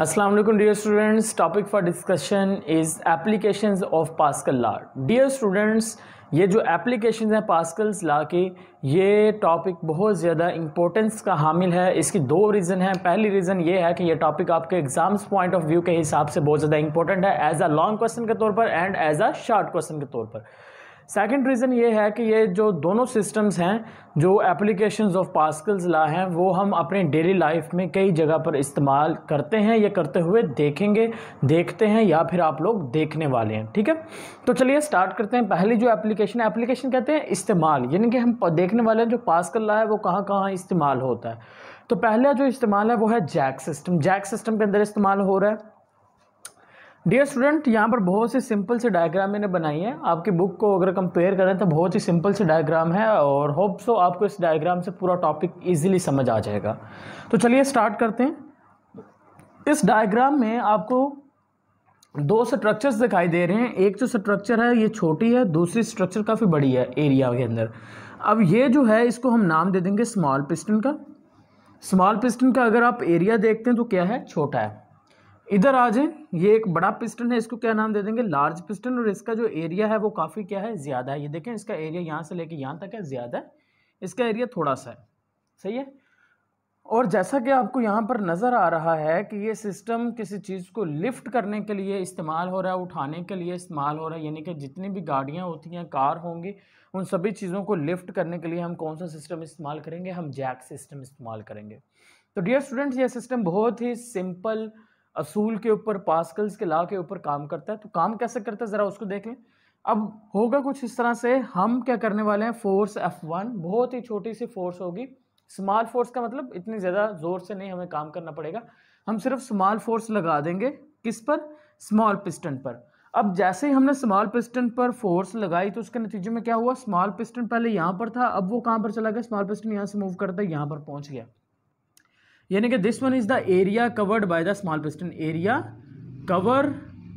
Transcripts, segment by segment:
अस्सलाम वालेकुम dear students topic for discussion is applications of Pascal law dear students ये जो एप्लीकेशंस हैं पास्कल्स लॉ के ये टॉपिक बहुत ज़्यादा इंपॉर्टेंस का हामिल है इसकी दो रीज़न है पहली रीज़न ये है कि ये टॉपिक आपके एग्जाम्स पॉइंट ऑफ व्यू के हिसाब से बहुत ज़्यादा इंपॉर्टेंट है एज अ लॉन्ग क्वेश्चन के तौर पर and as a short question के तौर पर सेकंड रीज़न ये है कि ये जो दोनों सिस्टम्स हैं जो एप्लीकेशंस ऑफ पास्कल्स ला हैं वो हम अपने डेली लाइफ में कई जगह पर इस्तेमाल करते हैं या करते हुए देखेंगे देखते हैं या फिर आप लोग देखने वाले हैं ठीक है तो चलिए स्टार्ट करते हैं पहली जो एप्लीकेशन है एप्लीकेशन कहते हैं इस्तेमाल यानी कि हम देखने वाले हैं जो पास्कल ला है वो कहाँ कहाँ इस्तेमाल होता है तो पहला जो इस्तेमाल है वो है जैक सिस्टम जैक सिस्टम के अंदर इस्तेमाल हो रहा है डियर स्टूडेंट यहाँ पर बहुत से सिंपल से डायग्राम मैंने बनाई है आपकी बुक को अगर कंपेयर करें तो बहुत ही सिंपल से डायग्राम है और होप सो आपको इस डायग्राम से पूरा टॉपिक इजीली समझ आ जाएगा तो चलिए स्टार्ट करते हैं इस डायग्राम में आपको दो स्ट्रक्चर्स दिखाई दे रहे हैं एक जो स्ट्रक्चर है ये छोटी है दूसरी स्ट्रक्चर काफ़ी बड़ी है एरिया के अंदर अब ये जो है इसको हम नाम दे देंगे स्मॉल पिस्टन का स्मॉल पिस्टन का अगर आप एरिया देखते हैं तो क्या है छोटा है इधर आ जाए ये एक बड़ा पिस्टन है इसको क्या नाम दे देंगे लार्ज पिस्टन और इसका जो एरिया है वो काफ़ी क्या है ज़्यादा है ये देखें इसका एरिया यहाँ से लेके यहाँ तक है ज़्यादा है इसका एरिया थोड़ा सा है सही है और जैसा कि आपको यहाँ पर नज़र आ रहा है कि ये सिस्टम किसी चीज़ को लिफ्ट करने के लिए इस्तेमाल हो रहा है उठाने के लिए इस्तेमाल हो रहा है यानी कि जितनी भी गाड़ियाँ होती हैं कार होंगी उन सभी चीज़ों को लिफ्ट करने के लिए हम कौन सा सिस्टम इस्तेमाल करेंगे हम जैक सिस्टम इस्तेमाल करेंगे तो डियर स्टूडेंट्स ये सिस्टम बहुत ही सिंपल असूल के ऊपर पास्कल्स के ला के ऊपर काम करता है तो काम कैसे करता है ज़रा उसको देख लें अब होगा कुछ इस तरह से हम क्या करने वाले हैं फोर्स एफ वन बहुत ही छोटी सी फोर्स होगी स्मॉल फोर्स का मतलब इतनी ज़्यादा ज़ोर से नहीं हमें काम करना पड़ेगा हम सिर्फ स्मॉल फोर्स लगा देंगे किस पर स्मॉल पिस्टन पर अब जैसे ही हमने स्मॉल पिस्टन पर फोर्स लगाई तो उसके नतीजे में क्या हुआ स्मॉल पिस्टन पहले यहाँ पर था अब वो कहाँ पर चला गया स्मॉल पिस्टन यहाँ से मूव करता है यहाँ पर पहुँच गया यानी कि this one is the area covered by the small piston area cover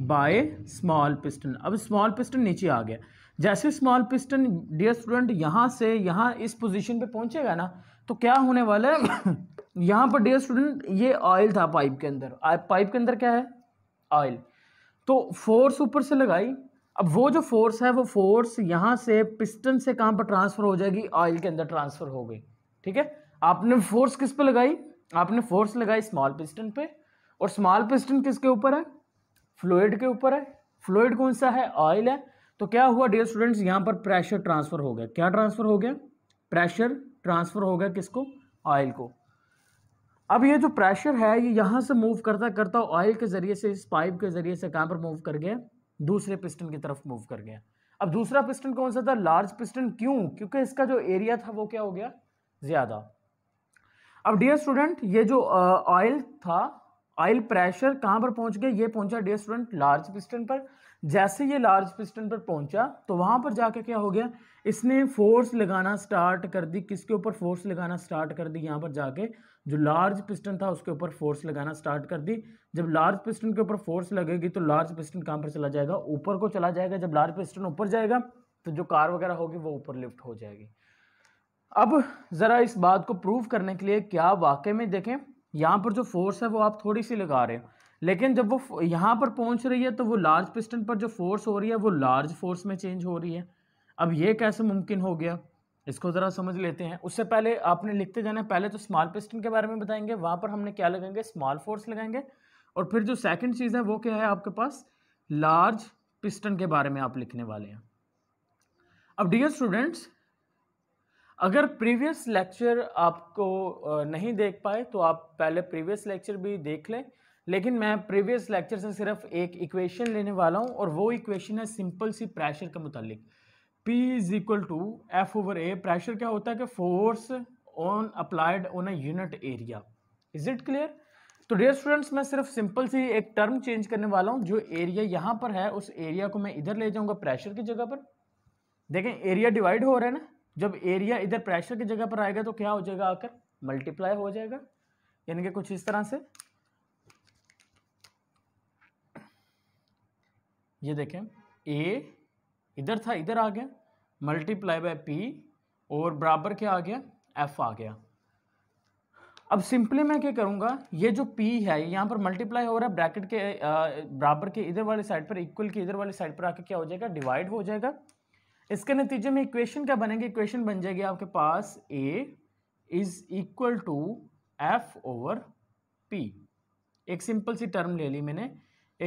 by small piston अब स्मॉल पिस्टन नीचे आ गया जैसे स्मॉल पिस्टन डियर स्टूडेंट यहाँ से यहाँ इस पोजीशन पे पहुँचेगा ना तो क्या होने वाला है यहाँ पर डियर स्टूडेंट ये ऑयल था पाइप के अंदर पाइप के अंदर क्या है ऑयल तो फोर्स ऊपर से लगाई अब वो जो फोर्स है वो फोर्स यहाँ से पिस्टन से कहाँ पर ट्रांसफ़र हो जाएगी ऑयल के अंदर ट्रांसफ़र हो गई ठीक है आपने फोर्स किस पे लगाई आपने फोर्स लगाई स्मॉल पिस्टन पे और स्मॉल पिस्टन किसके ऊपर है फ्लूड के ऊपर है फ्लूड कौन सा है ऑयल है तो क्या हुआ डियर स्टूडेंट्स यहाँ पर प्रेशर ट्रांसफ़र हो गया क्या ट्रांसफ़र हो गया प्रेशर ट्रांसफ़र हो गया किसको ऑयल को अब ये जो प्रेशर है ये यहाँ से मूव करता करता ऑयल के ज़रिए से इस पाइप के ज़रिए से कहाँ पर मूव कर गया दूसरे पिस्टन की तरफ मूव कर गया अब दूसरा पिस्टन कौन सा था लार्ज पिस्टन क्यों क्योंकि इसका जो एरिया था वो क्या हो गया ज़्यादा अब डियर स्टूडेंट ये जो ऑयल था ऑयल प्रेशर कहाँ पर पहुंच गया ये पहुंचा डियर स्टूडेंट लार्ज पिस्टन पर जैसे ये लार्ज पिस्टन पर पहुंचा तो वहां पर जाके क्या हो गया इसने फोर्स लगाना स्टार्ट कर दी किसके ऊपर फोर्स लगाना स्टार्ट कर दी यहाँ पर जाके जो लार्ज पिस्टन था उसके ऊपर फोर्स लगाना स्टार्ट कर दी जब लार्ज पिस्टन के ऊपर फोर्स लगेगी तो लार्ज पिस्टन कहाँ पर चला जाएगा ऊपर को चला जाएगा जब लार्ज पिस्टन ऊपर जाएगा तो जो कार वगैरह होगी वो ऊपर लिफ्ट हो जाएगी अब ज़रा इस बात को प्रूव करने के लिए क्या वाकई में देखें यहाँ पर जो फोर्स है वो आप थोड़ी सी लगा रहे हैं लेकिन जब वो यहाँ पर पहुँच रही है तो वो लार्ज पिस्टन पर जो फोर्स हो रही है वो लार्ज फोर्स में चेंज हो रही है अब ये कैसे मुमकिन हो गया इसको ज़रा समझ लेते हैं उससे पहले आपने लिखते जाना पहले तो स्मॉल पिस्टन के बारे में बताएंगे वहाँ पर हमने क्या लगाएंगे स्मॉल फोर्स लगाएंगे और फिर जो सेकंड चीज़ है वो क्या है आपके पास लार्ज पिस्टन के बारे में आप लिखने वाले हैं अब डियर स्टूडेंट्स अगर प्रीवियस लेक्चर आपको नहीं देख पाए तो आप पहले प्रीवियस लेक्चर भी देख लें लेकिन मैं प्रीवियस लेक्चर से सिर्फ एक इक्वेशन लेने वाला हूँ और वो इक्वेशन है सिंपल सी प्रेशर के मुतालिक P is equal to F over A pressure क्या होता है कि force on applied on a unit area is it clear तो डियर स्टूडेंट्स मैं सिर्फ सिंपल सी एक टर्म चेंज करने वाला हूँ जो एरिया यहाँ पर है उस एरिया को मैं इधर ले जाऊँगा प्रेशर की जगह पर देखें एरिया डिवाइड हो रहा है ना जब एरिया इधर प्रेशर की जगह पर आएगा तो क्या हो जाएगा आकर मल्टीप्लाई हो जाएगा यानी कि कुछ इस तरह से ये देखें ए इधर था इधर आ गया मल्टीप्लाई बाय पी और बराबर क्या आ गया एफ आ गया अब सिंपली मैं क्या करूंगा ये जो पी है यहाँ पर मल्टीप्लाई हो रहा है ब्रैकेट के बराबर के इधर वाले साइड पर इक्वल के इधर वाले साइड पर आके क्या हो जाएगा डिवाइड हो जाएगा इसके नतीजे में इक्वेशन क्या बनेंगे इक्वेशन बन जाएगी आपके पास A is equal to F over P एक सिंपल सी टर्म ले ली मैंने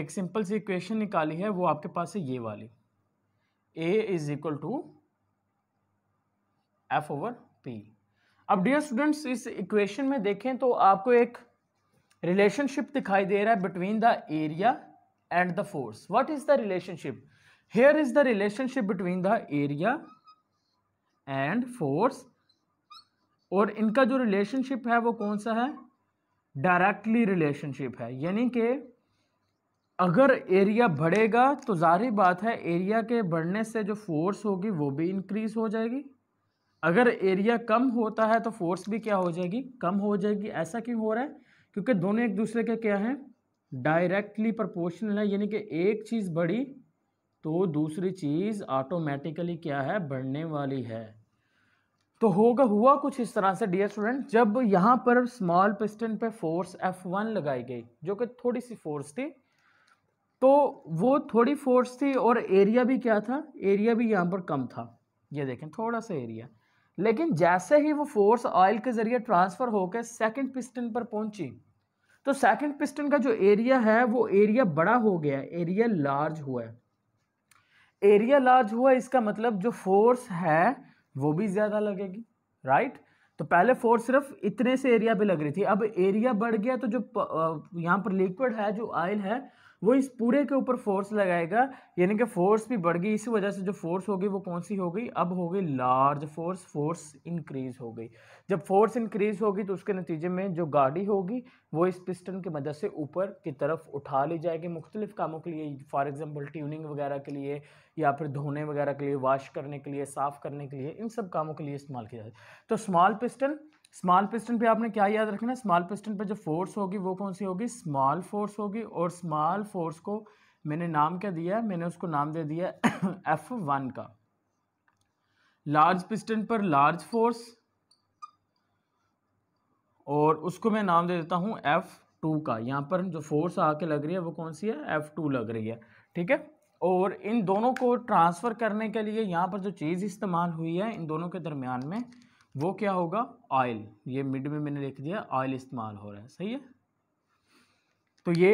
एक सिंपल सी इक्वेशन निकाली है वो आपके पास है ये वाली A is equal to F over P अब डियर स्टूडेंट्स इस इक्वेशन में देखें तो आपको एक रिलेशनशिप दिखाई दे रहा है between the area and the force what is the relationship here is the relationship between the area and force और इनका जो रिलेशनशिप है वो कौन सा है डायरेक्टली रिलेशनशिप है यानी कि अगर एरिया बढ़ेगा तो जाहिर बात है एरिया के बढ़ने से जो फोर्स होगी वो भी इंक्रीज हो जाएगी अगर एरिया कम होता है तो फोर्स भी क्या हो जाएगी कम हो जाएगी ऐसा क्यों हो रहा है क्योंकि दोनों एक दूसरे के क्या हैं डायरेक्टली प्रोपोर्शनल है यानी कि एक चीज़ बढ़ी तो दूसरी चीज़ ऑटोमेटिकली क्या है बढ़ने वाली है तो होगा हुआ कुछ इस तरह से डियर स्टूडेंट जब यहाँ पर स्मॉल पिस्टन पे फोर्स F1 लगाई गई जो कि थोड़ी सी फोर्स थी तो वो थोड़ी फोर्स थी और एरिया भी क्या था एरिया भी यहाँ पर कम था ये देखें थोड़ा सा एरिया लेकिन जैसे ही वो फोर्स ऑयल के ज़रिए ट्रांसफ़र होकर सेकंड पिस्टन पर पहुंची तो सेकंड पिस्टन का जो एरिया है वो एरिया बड़ा हो गया एरिया लार्ज हुआ है एरिया लार्ज हुआ इसका मतलब जो फोर्स है वो भी ज़्यादा लगेगी राइट तो पहले फोर्स सिर्फ इतने से एरिया पे लग रही थी अब एरिया बढ़ गया तो जो यहाँ पर लिक्विड है जो ऑयल है वो इस पूरे के ऊपर फोर्स लगाएगा यानी कि फोर्स भी बढ़ गई इसी वजह से जो फोर्स होगी वो कौन सी हो गई अब हो गई लार्ज फोर्स फोर्स इंक्रीज हो गई जब फोर्स इंक्रीज होगी तो उसके नतीजे में जो गाड़ी होगी वो इस पिस्टन की मदद से ऊपर की तरफ उठा ली जाएगी मुख्तलिफ कामों के लिए फॉर एग्ज़ाम्पल ट्यूनिंग वगैरह के लिए या फिर धोने वगैरह के लिए वाश करने के लिए साफ़ करने के लिए इन सब कामों के लिए इस्तेमाल किया जाए तो स्मॉल पिस्टन स्मॉल पिस्टन पे आपने क्या याद रखना स्मॉल पिस्टन पे जो फोर्स होगी वो कौन सी होगी स्मॉल फोर्स होगी और स्मॉल फोर्स को मैंने नाम क्या दिया है मैंने उसको नाम दे दिया एफ वन का लार्ज पिस्टन पर लार्ज फोर्स और उसको मैं नाम दे देता हूँ एफ टू का यहाँ पर जो फोर्स आके लग रही है वो कौन सी है एफ टू लग रही है ठीक है और इन दोनों को ट्रांसफ़र करने के लिए यहाँ पर जो चीज़ इस्तेमाल हुई है इन दोनों के दरमियान में वो क्या होगा ऑयल ये मिड में मैंने लिख दिया ऑयल इस्तेमाल हो रहा है सही है तो ये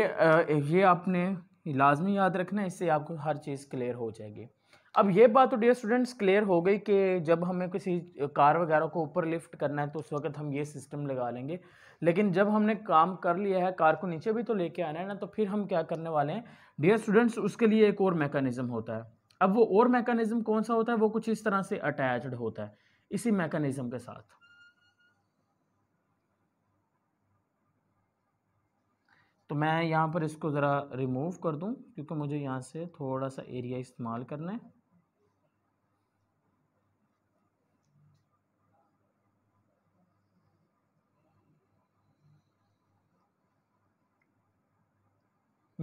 ये आपने लाजमी याद रखना इससे आपको हर चीज़ क्लियर हो जाएगी अब ये बात तो डियर स्टूडेंट्स क्लियर हो गई कि जब हमें किसी कार वगैरह को ऊपर लिफ्ट करना है तो उस वक्त हम ये सिस्टम लगा लेंगे लेकिन जब हमने काम कर लिया है कार को नीचे भी तो लेके आना है ना तो फिर हम क्या करने वाले हैं डियर स्टूडेंट्स उसके लिए एक और मेकानिज़म होता है अब वो और मेकानिज़म कौन सा होता है वो कुछ इस तरह से अटैच्ड होता है इसी मैकेनिज्म के साथ तो मैं यहाँ पर इसको ज़रा रिमूव कर दूँ क्योंकि मुझे यहाँ से थोड़ा सा एरिया इस्तेमाल करना है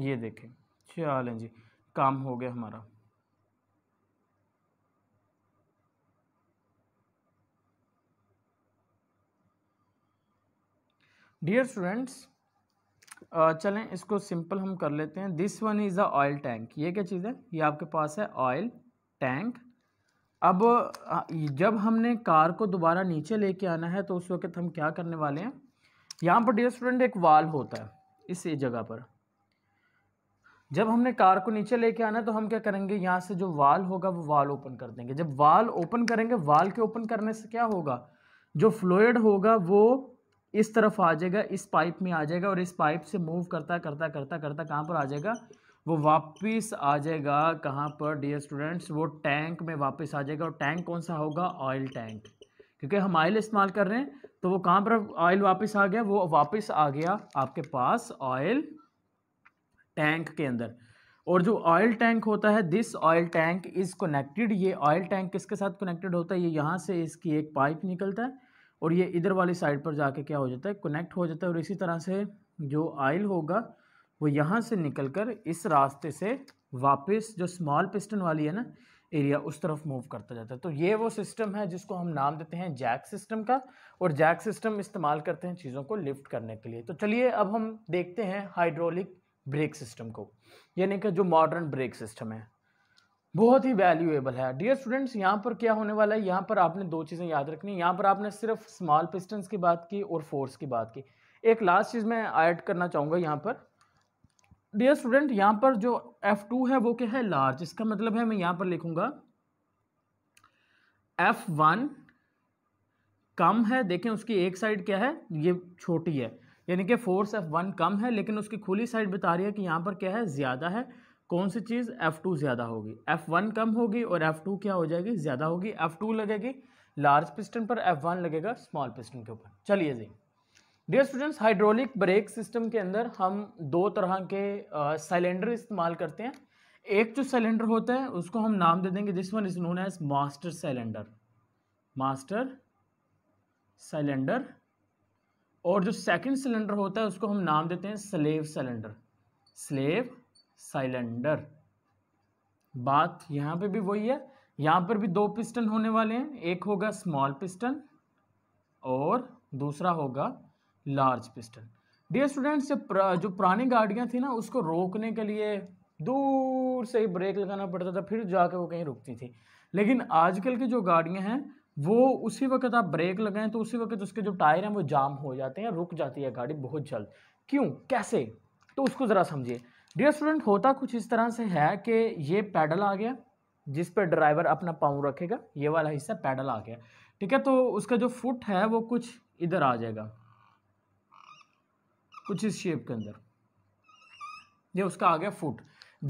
ये देखें चलें जी काम हो गया हमारा डियर स्टूडेंट्स चलें इसको सिंपल हम कर लेते हैं this one is a oil tank ये क्या चीज़ है ये आपके पास है ऑयल टैंक अब जब हमने कार को दोबारा नीचे लेके आना है तो उस वक्त हम क्या करने वाले हैं यहाँ पर डियर स्टूडेंट एक वाल होता है इस जगह पर जब हमने कार को नीचे लेके आना है तो हम क्या करेंगे यहाँ से जो वाल होगा वो वाल ओपन कर देंगे जब वाल ओपन करेंगे वाल के ओपन करने से क्या होगा जो फ्लोइड होगा वो इस तरफ आ जाएगा इस पाइप में आ जाएगा और इस पाइप से मूव करता करता करता करता कहाँ पर आ जाएगा वो वापस आ जाएगा कहाँ पर डियर स्टूडेंट्स वो टैंक में वापस आ जाएगा और टैंक कौन सा होगा ऑयल टैंक क्योंकि हम ऑयल इस्तेमाल कर रहे हैं तो वो कहाँ पर ऑयल वापस आ गया वो वापस आ गया आपके पास ऑयल टैंक के अंदर और जो ऑयल टैंक होता है this oil tank is connected ये ऑयल टैंक किसके साथ कनेक्टेड होता है ये यहाँ से इसकी एक पाइप निकलता है और ये इधर वाली साइड पर जाके क्या हो जाता है कनेक्ट हो जाता है और इसी तरह से जो आयल होगा वो यहाँ से निकल कर इस रास्ते से वापस जो स्मॉल पिस्टन वाली है ना एरिया उस तरफ मूव करता जाता है तो ये वो सिस्टम है जिसको हम नाम देते हैं जैक सिस्टम का और जैक सिस्टम इस्तेमाल करते हैं चीज़ों को लिफ्ट करने के लिए तो चलिए अब हम देखते हैं हाइड्रोलिक ब्रेक सिस्टम को यानी कि जो मॉडर्न ब्रेक सिस्टम है बहुत ही वैल्यूएबल है डियर स्टूडेंट्स यहाँ पर क्या होने वाला है यहाँ पर आपने दो चीज़ें याद रखनी है यहाँ पर आपने सिर्फ स्मॉल पिस्टन्स की बात की और फोर्स की बात की एक लास्ट चीज़ मैं ऐड करना चाहूँगा यहाँ पर डियर स्टूडेंट यहाँ पर जो F2 है वो क्या है लार्ज इसका मतलब है मैं यहाँ पर एफ F1 कम है देखें उसकी एक साइड क्या है ये छोटी है यानी कि फोर्स F1 कम है लेकिन उसकी खुली साइड बता रही है कि यहाँ पर क्या है ज़्यादा है कौन सी चीज़ F2 ज़्यादा होगी F1 कम होगी और F2 क्या हो जाएगी ज़्यादा होगी F2 लगेगी लार्ज पिस्टन पर F1 लगेगा स्मॉल पिस्टन के ऊपर चलिए जी dear students hydraulic brake system के अंदर हम दो तरह के सिलेंडर इस्तेमाल करते हैं एक जो सिलेंडर होता है उसको हम नाम दे देंगे this one is known as master cylinder master cylinder और जो सेकंड सिलेंडर होता है उसको हम नाम देते हैं स्लेव सिलेंडर स्लेव साइलेंडर बात यहाँ पे भी वही है यहां पर भी दो पिस्टन होने वाले हैं एक होगा स्मॉल पिस्टन और दूसरा होगा लार्ज पिस्टन डियर स्टूडेंट्स जो पुरानी गाड़ियां थी ना उसको रोकने के लिए दूर से ही ब्रेक लगाना पड़ता था फिर जाके वो कहीं रुकती थी लेकिन आजकल की जो गाड़ियां हैं वो उसी वक्त आप ब्रेक लगाएं तो उसी वक्त उसके जो टायर हैं वो जाम हो जाते हैं रुक जाती है गाड़ी बहुत जल्द क्यों कैसे तो उसको ज़रा समझिए डियर स्टूडेंट होता कुछ इस तरह से है कि ये पैडल आ गया जिस पर ड्राइवर अपना पाँव रखेगा ये वाला हिस्सा पैडल आ गया ठीक है तो उसका जो फुट है वो कुछ इधर आ जाएगा कुछ इस शेप के अंदर ये उसका आ गया फुट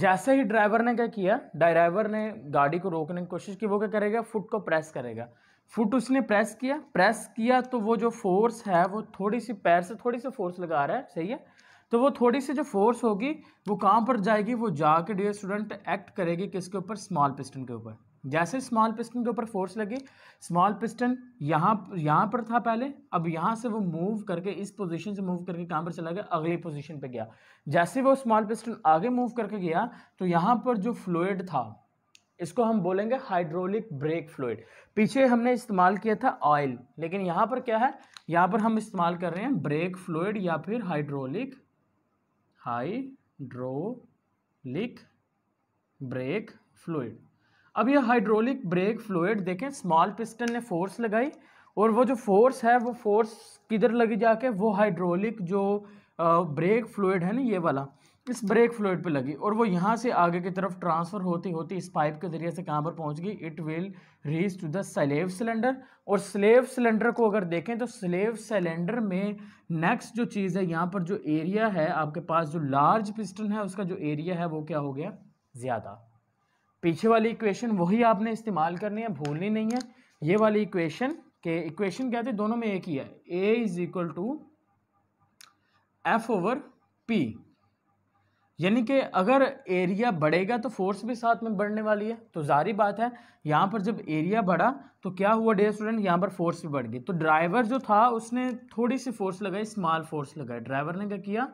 जैसे ही ड्राइवर ने क्या किया ड्राइवर ने गाड़ी को रोकने की कोशिश की वो क्या करेगा फुट को प्रेस करेगा फुट उसने प्रेस किया प्रेस किया तो वो जो फोर्स है वो थोड़ी सी पैर से थोड़ी सी फोर्स लगा रहा है सही है तो वो थोड़ी सी जो फोर्स होगी वो कहाँ पर जाएगी वो जाके डियर स्टूडेंट एक्ट करेगी किसके ऊपर स्मॉल पिस्टन के ऊपर जैसे स्मॉल पिस्टन के ऊपर फोर्स लगी स्मॉल पिस्टन यहाँ यहाँ पर था पहले अब यहाँ से वो मूव करके इस पोजीशन से मूव करके कहाँ पर चला गया अगली पोजीशन पे गया जैसे वो स्मॉल पिस्टन आगे मूव करके गया तो यहाँ पर जो फ्लूड था इसको हम बोलेंगे हाइड्रोलिक ब्रेक फ्लूड पीछे हमने इस्तेमाल किया था ऑयल लेकिन यहाँ पर क्या है यहाँ पर हम इस्तेमाल कर रहे हैं ब्रेक फ्लूड या फिर हाइड्रोलिक हाइड्रोलिक ब्रेक फ्लूड अब ये हाइड्रोलिक ब्रेक फ्लूड देखें स्मॉल पिस्टन ने फोर्स लगाई और वो जो फोर्स है वो फोर्स किधर लगी जाके वो हाइड्रोलिक जो ब्रेक फ्लूड है ना ये वाला इस ब्रेक फ्लूड पे लगी और वो यहाँ से आगे की तरफ ट्रांसफ़र होती होती इस पाइप के ज़रिए से कहाँ पर पहुँच गई it will reach to the slave cylinder और स्लेव सिलेंडर को अगर देखें तो स्लेव सिलेंडर में नेक्स्ट जो चीज़ है यहाँ पर जो एरिया है आपके पास जो लार्ज पिस्टन है उसका जो एरिया है वो क्या हो गया ज़्यादा पीछे वाली इक्वेशन वही आपने इस्तेमाल करनी है भूलनी नहीं है ये वाली इक्वेशन के इक्वेशन क्या थे दोनों में एक ही है A is equal to F over P यानी कि अगर एरिया बढ़ेगा तो फोर्स भी साथ में बढ़ने वाली है तो जारी बात है यहाँ पर जब एरिया बढ़ा तो क्या हुआ डे स्टूडेंट यहाँ पर फोर्स भी बढ़ गई तो ड्राइवर जो था उसने थोड़ी सी फोर्स लगाई स्मॉल फोर्स लगाई ड्राइवर ने क्या किया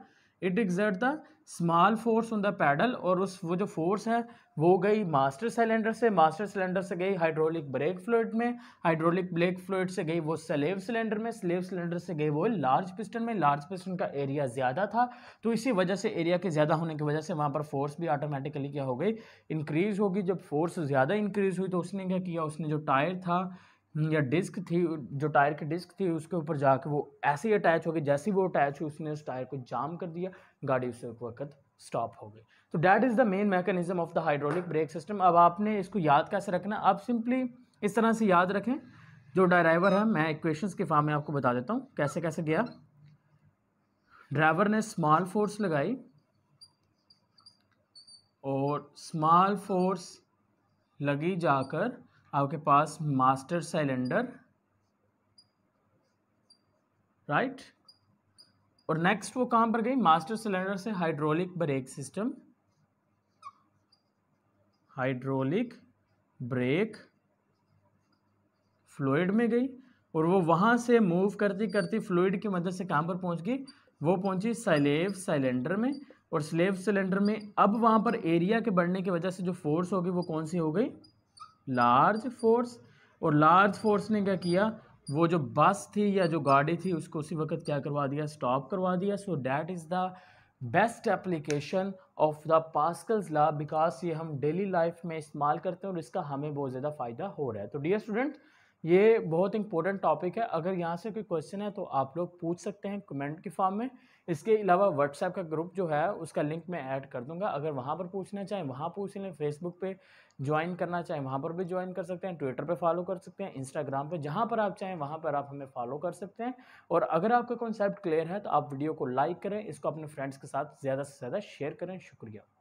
it exert the small force on the pedal और उस वो जो फोर्स है वो गई मास्टर सिलेंडर से मास्टर सिलेंडर से गई हाइड्रोलिक ब्रेक फ्लूड में हाइड्रोलिक ब्रेक फ्लूड से गई वो स्लेव सिलेंडर में स्लेव सिलेंडर से गई वो लार्ज पिस्टन में लार्ज पिस्टन का एरिया ज़्यादा था तो इसी वजह से एरिया के ज़्यादा होने की वजह से वहाँ पर फोर्स भी ऑटोमेटिकली क्या हो गई इंक्रीज़ होगी जब फोर्स ज़्यादा इंक्रीज़ हुई तो उसने क्या किया उसने जो टायर था हम्म, या डिस्क थी जो टायर की डिस्क थी उसके ऊपर जाके वो ऐसे ही अटैच हो गई जैसे ही वो अटैच हुई उसने उस टायर को जाम कर दिया गाड़ी उस वक्त स्टॉप हो गई तो that is the main mechanism of the hydraulic brake system अब आपने इसको याद कैसे रखना आप सिंपली इस तरह से याद रखें जो ड्राइवर है मैं इक्वेशंस के फॉर्म में आपको बता देता हूँ कैसे कैसे गया ड्राइवर ने स्मॉल फोर्स लगाई और स्मॉल फोर्स लगी जाकर आपके पास मास्टर सिलेंडर राइट और नेक्स्ट वो कहां पर गई मास्टर सिलेंडर से hydraulic brake system hydraulic brake fluid में गई और वो वहां से मूव करती करती फ्लूड की मदद से कहां पर पहुंच गई वो पहुंची सलेव सिलेंडर में और स्लेव सिलेंडर में अब वहां पर एरिया के बढ़ने की वजह से जो फोर्स होगी वो कौन सी हो गई लार्ज फोर्स और लार्ज फोर्स ने क्या किया वो जो बस थी या जो गाड़ी थी उसको उसी वक्त क्या करवा दिया स्टॉप करवा दिया so that is the best application of the Pascal's law because ये हम डेली लाइफ में इस्तेमाल करते हैं और इसका हमें बहुत ज़्यादा फ़ायदा हो रहा है तो डियर स्टूडेंट ये बहुत इंपॉर्टेंट टॉपिक है अगर यहाँ से कोई क्वेश्चन है तो आप लोग पूछ सकते हैं कमेंट के फॉर्म में इसके अलावा व्हाट्सएप का ग्रुप जो है उसका लिंक मैं ऐड कर दूंगा अगर वहाँ पर पूछना चाहें वहाँ पूछ लें फेसबुक पे ज्वाइन करना चाहें वहाँ पर भी ज्वाइन कर सकते हैं ट्विटर पे फॉलो कर सकते हैं इंस्टाग्राम पे जहाँ पर आप चाहें वहाँ पर आप हमें फॉलो कर सकते हैं और अगर आपका कॉन्सेप्ट क्लियर है तो आप वीडियो को लाइक करें इसको अपने फ्रेंड्स के साथ ज़्यादा से ज़्यादा शेयर करें शुक्रिया